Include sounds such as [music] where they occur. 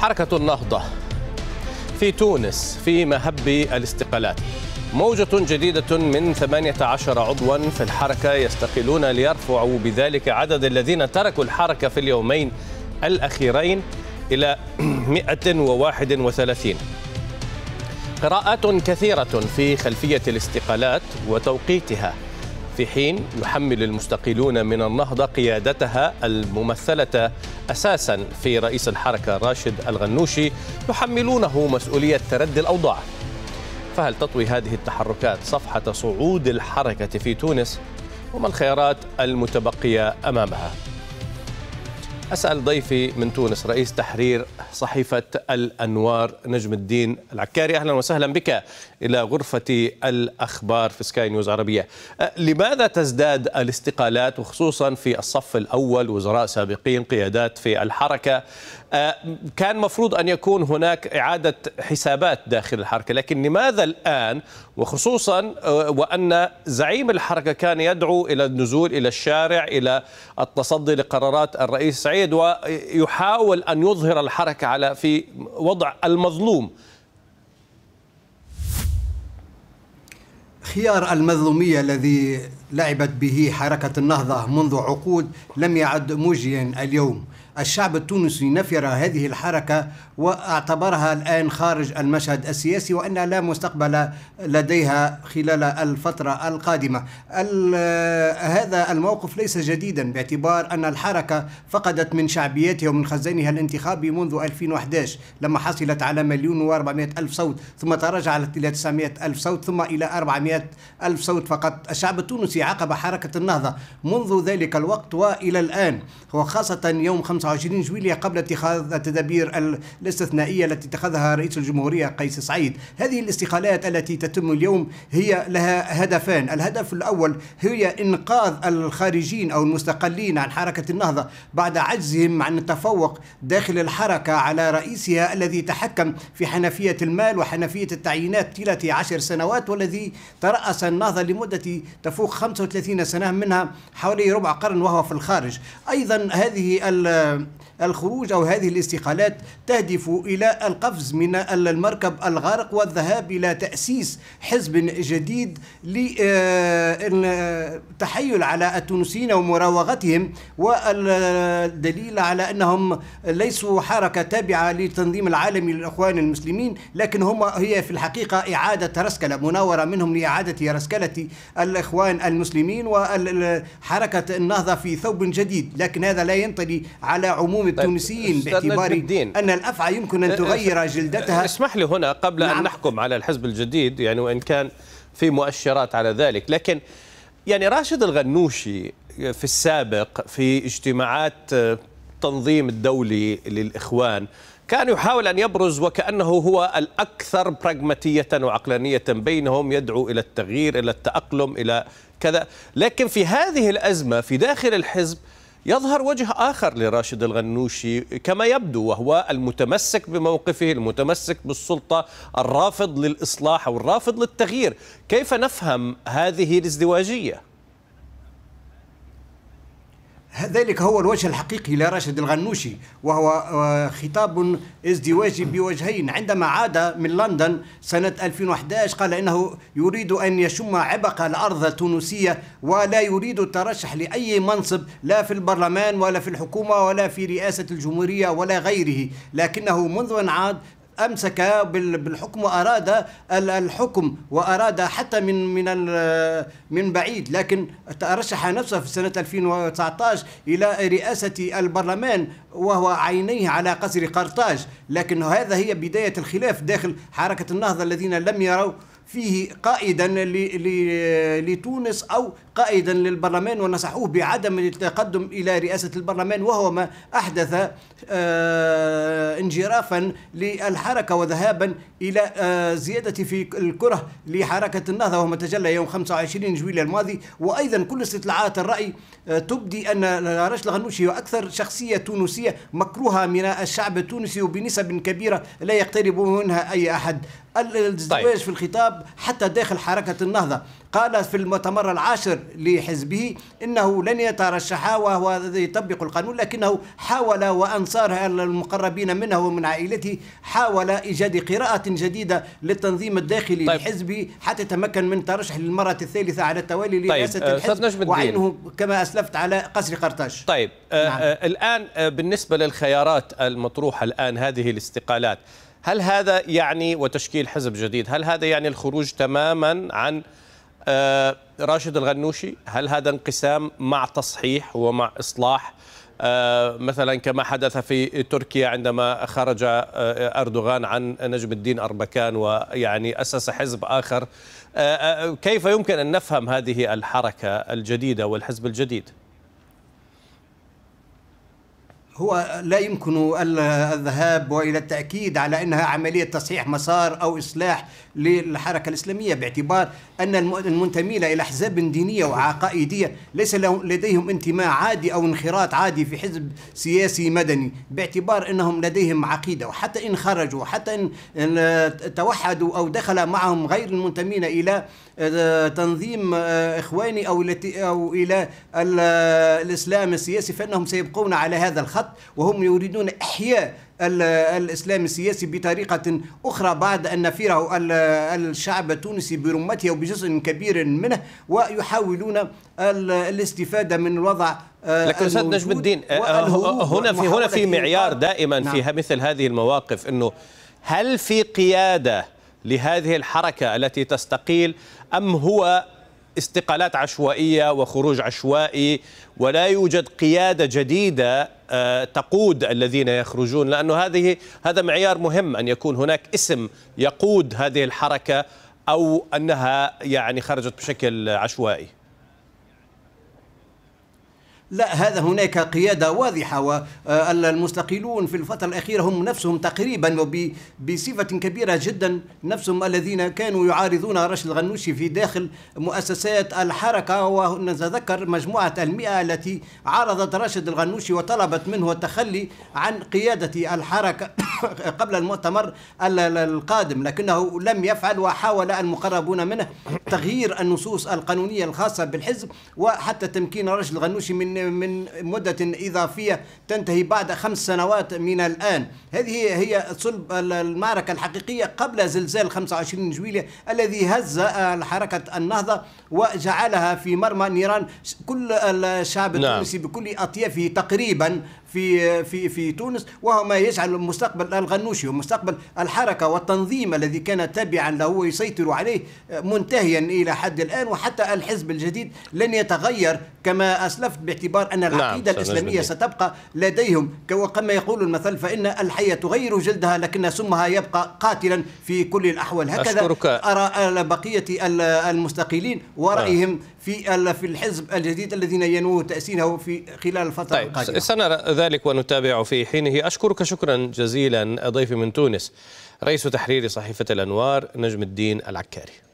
حركة النهضة في تونس في مهب الاستقالات موجة جديدة من 18 عضوا في الحركة يستقلون ليرفعوا بذلك عدد الذين تركوا الحركة في اليومين الأخيرين إلى 131 [clears throat] قراءات كثيرة في خلفية الاستقالات وتوقيتها في حين يحمل المستقيلون من النهضة قيادتها الممثلة أساسا في رئيس الحركة راشد الغنوشي يحملونه مسؤولية تردي الأوضاع فهل تطوي هذه التحركات صفحة صعود الحركة في تونس وما الخيارات المتبقية أمامها؟ أسأل ضيفي من تونس رئيس تحرير صحيفة الأنوار نجم الدين العكاري أهلا وسهلا بك إلى غرفة الأخبار في سكاي نيوز عربية أه، لماذا تزداد الاستقالات وخصوصا في الصف الأول وزراء سابقين قيادات في الحركة أه، كان مفروض أن يكون هناك إعادة حسابات داخل الحركة لكن لماذا الآن وخصوصا أه، وأن زعيم الحركة كان يدعو إلى النزول إلى الشارع إلى التصدي لقرارات الرئيس سعيد ويحاول أن يظهر الحركة بنحكي على في وضع المظلوم خيار المظلومية الذي لعبت به حركة النهضة منذ عقود لم يعد موجيا اليوم الشعب التونسي نفر هذه الحركة واعتبرها الآن خارج المشهد السياسي وأن لا مستقبل لديها خلال الفترة القادمة هذا الموقف ليس جديدا باعتبار أن الحركة فقدت من شعبيتها ومن خزانها الانتخابي منذ 2011 لما حصلت على مليون و ألف صوت ثم تراجعت إلى 900 ألف صوت ثم إلى 400 ألف صوت فقط الشعب التونسي عقب حركة النهضة منذ ذلك الوقت وإلى الآن وخاصة يوم 5 25 جويلية قبل اتخاذ التدابير الاستثنائية التي اتخذها رئيس الجمهورية قيس سعيد هذه الاستقالات التي تتم اليوم هي لها هدفان الهدف الأول هي إنقاذ الخارجين أو المستقلين عن حركة النهضة بعد عجزهم عن التفوق داخل الحركة على رئيسها الذي تحكم في حنفية المال وحنفية التعيينات طيلة عشر سنوات والذي ترأس النهضة لمدة تفوق 35 سنة منها حوالي ربع قرن وهو في الخارج أيضا هذه الخروج أو هذه الاستقالات تهدف إلى القفز من المركب الغارق والذهاب إلى تأسيس حزب جديد للتحايل آه، على التونسيين ومراوغتهم والدليل على أنهم ليسوا حركة تابعة للتنظيم العالمي للإخوان المسلمين لكن هم هي في الحقيقة إعادة رسكلة مناورة منهم لإعادة رسكلة الإخوان المسلمين وحركة النهضة في ثوب جديد لكن هذا لا ينطلي على على عموم طيب، التونسيين طيب باعتبار أن الأفعى يمكن أن تغير جلدتها اسمح لي هنا قبل نعم. أن نحكم على الحزب الجديد يعني وإن كان في مؤشرات على ذلك لكن يعني راشد الغنوشي في السابق في اجتماعات التنظيم آه، الدولي للإخوان كان يحاول أن يبرز وكأنه هو الأكثر براغماتية وعقلانية بينهم يدعو إلى التغيير إلى التأقلم إلى كذا لكن في هذه الأزمة في داخل الحزب يظهر وجه آخر لراشد الغنوشي كما يبدو وهو المتمسك بموقفه المتمسك بالسلطة الرافض للإصلاح والرافض للتغيير كيف نفهم هذه الازدواجية؟ ذلك هو الوجه الحقيقي لراشد الغنوشي وهو آه، خطاب ازدواجي بوجهين عندما عاد من لندن سنة 2011 قال إنه يريد أن يشم عبق الأرض التونسية ولا يريد الترشح لأي منصب لا في البرلمان ولا في الحكومة ولا في رئاسة الجمهورية ولا غيره لكنه منذ أن عاد امسك بالحكم واراد الحكم واراد حتى من من من بعيد لكن ترشح نفسه في سنه 2019 الى رئاسه البرلمان وهو عينيه على قصر قرطاج لكن هذا هي بدايه الخلاف داخل حركه النهضه الذين لم يروا فيه قائدا لتونس او قائدا للبرلمان ونصحوه بعدم التقدم إلى رئاسة البرلمان وهو ما أحدث آه، انجرافا للحركة وذهابا إلى آه، زيادة في الكره لحركة النهضة وما تجلى يوم 25 جويلية الماضي وأيضا كل استطلاعات الرأي آه، تبدي أن رشل الغنوشي هو أكثر شخصية تونسية مكروهة من الشعب التونسي وبنسب كبيرة لا يقترب منها أي أحد طيب. الازدواج طيب. في الخطاب حتى داخل حركة النهضة قال في المؤتمر العاشر لحزبه انه لن يترشح وهو يطبق القانون لكنه حاول وانصار المقربين منه ومن عائلته حاول ايجاد قراءه جديده للتنظيم الداخلي طيب. لحزبه حتى يتمكن من ترشح للمره الثالثه على التوالي لرئاسه طيب. الحزب وعينه كما اسلفت على قصر قرطاج طيب آه، نعم. آه الان آه، بالنسبه للخيارات المطروحه الان هذه الاستقالات هل هذا يعني وتشكيل حزب جديد هل هذا يعني الخروج تماما عن آه، راشد الغنوشي هل هذا انقسام مع تصحيح ومع إصلاح آه، مثلا كما حدث في تركيا عندما خرج آه، أردوغان عن نجم الدين أربكان ويعني أسس حزب آخر كيف يمكن أن نفهم هذه الحركة الجديدة والحزب الجديد؟ هو لا يمكن الذهاب والى التاكيد على انها عمليه تصحيح مسار او اصلاح للحركه الاسلاميه باعتبار ان المنتمين الى احزاب دينيه وعقائديه ليس لديهم انتماء عادي او انخراط عادي في حزب سياسي مدني باعتبار انهم لديهم عقيده وحتى ان خرجوا حتى ان توحدوا او دخل معهم غير المنتمين الى آه، تنظيم آه، اخواني او او الى الاسلام السياسي فانهم سيبقون على هذا الخط الخط وهم يريدون إحياء الإسلام السياسي بطريقة أخرى بعد أن نفيره الشعب التونسي برمته وبجزء كبير منه ويحاولون الاستفادة من الوضع آه، لكن استاذ نجم الدين آه، آه، هنا في هنا في معيار دائما نعم. في مثل هذه المواقف انه هل في قياده لهذه الحركه التي تستقيل ام هو استقالات عشوائيه وخروج عشوائي ولا يوجد قياده جديده آه، تقود الذين يخرجون لأنه هذه هذا معيار مهم أن يكون هناك اسم يقود هذه الحركة أو أنها يعني خرجت بشكل عشوائي لا هذا هناك قيادة واضحة والمستقلون آه، في الفترة الأخيرة هم نفسهم تقريبا وبصفة كبيرة جدا نفسهم الذين كانوا يعارضون رشد الغنوشي في داخل مؤسسات الحركة ونتذكر مجموعة المئة التي عارضت راشد الغنوشي وطلبت منه التخلي عن قيادة الحركة [coughs] قبل المؤتمر القادم لكنه لم يفعل وحاول المقربون منه تغيير النصوص القانونية الخاصة بالحزب وحتى تمكين راشد الغنوشي من من مده اضافيه تنتهي بعد خمس سنوات من الان هذه هي صلب المعركه الحقيقيه قبل زلزال 25 جويليه الذي هز حركه النهضه وجعلها في مرمى نيران كل الشعب نعم. التونسي نعم. بكل اطيافه تقريبا في في في تونس وهو ما يجعل مستقبل الغنوشي ومستقبل الحركه والتنظيم الذي كان تابعا له ويسيطر عليه آه، منتهيا الى حد الان وحتى الحزب الجديد لن يتغير كما اسلفت باعتبار ان نعم، العقيده نعم الاسلاميه ستبقى لديهم وكما يقول المثل فان الحيه تغير جلدها لكن سمها يبقى قاتلا في كل الاحوال هكذا أشكرك. ارى بقيه المستقيلين ورايهم آه. في في الحزب الجديد الذين ينوه تأسيسه في خلال الفترة طيب القادمة سنرى ذلك ونتابع في حينه أشكرك شكرا جزيلا ضيفي من تونس رئيس تحرير صحيفة الأنوار نجم الدين العكاري